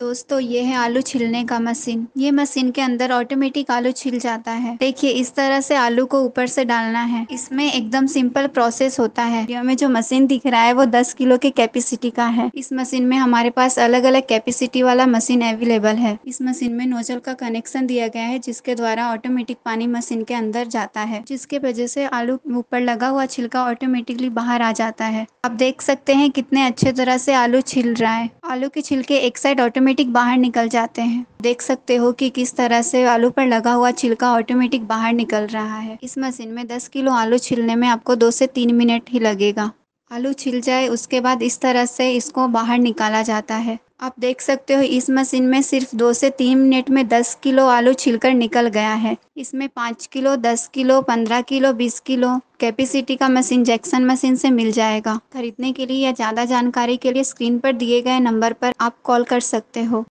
दोस्तों ये है आलू छिलने का मशीन ये मशीन के अंदर ऑटोमेटिक आलू छिल जाता है देखिए इस तरह से आलू को ऊपर से डालना है इसमें एकदम सिंपल प्रोसेस होता है वीडियो में जो मशीन दिख रहा है वो 10 किलो के कैपेसिटी का है इस मशीन में हमारे पास अलग अलग कैपेसिटी वाला मशीन अवेलेबल है इस मशीन में नोजल का कनेक्शन दिया गया है जिसके द्वारा ऑटोमेटिक पानी मशीन के अंदर जाता है जिसके वजह से आलू ऊपर लगा हुआ छिलका ऑटोमेटिकली बाहर आ जाता है आप देख सकते हैं कितने अच्छे तरह से आलू छिल रहा है आलू के छिलके एक साइड ऑटोमेटिक ऑटोमेटिक बाहर निकल जाते हैं देख सकते हो कि किस तरह से आलू पर लगा हुआ छिलका ऑटोमेटिक बाहर निकल रहा है इस मशीन में 10 किलो आलू छिलने में आपको दो से तीन मिनट ही लगेगा आलू छिल जाए उसके बाद इस तरह से इसको बाहर निकाला जाता है आप देख सकते हो इस मशीन में सिर्फ दो से तीन मिनट में दस किलो आलू छिलकर निकल गया है इसमें पाँच किलो दस किलो पंद्रह किलो बीस किलो कैपेसिटी का मशीन जैक्सन मशीन से मिल जाएगा खरीदने के लिए या ज़्यादा जानकारी के लिए स्क्रीन पर दिए गए नंबर पर आप कॉल कर सकते हो